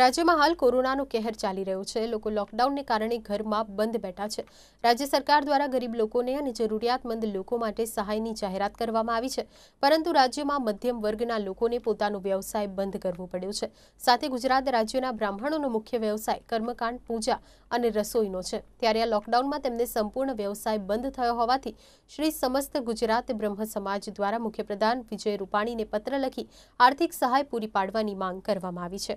રાજ્યમાં હાલ કોરોનાનો કહેર ચાલી રહ્યો છે લોકો લોકડાઉનને કારણે ઘરમાં બંધ બેઠા છે રાજ્ય સરકાર દ્વારા ગરીબ લોકોને અને જરૂરિયાતમંદ લોકો માટે સહાયની જાહેરાત કરવામાં આવી છે પરંતુ રાજ્યમાં મધ્યમ વર્ગના લોકોને પોતાનો વ્યવસાય બંધ કરવો પડ્યો છે સાથે ગુજરાત રાજ્યના બ્રાહ્મણોનો મુખ્ય વ્યવસાય કર્મકાંડ પૂજા અને રસોઈનો છે ત્યારે આ લોકડાઉનમાં તેમને સંપૂર્ણ વ્યવસાય બંધ થયો હોવાથી શ્રી સમસ્ત ગુજરાત બ્રહ્મ સમાજ દ્વારા મુખ્યપ્રધાન વિજય રૂપાણીને પત્ર લખી આર્થિક સહાય પૂરી પાડવાની માંગ કરવામાં આવી છે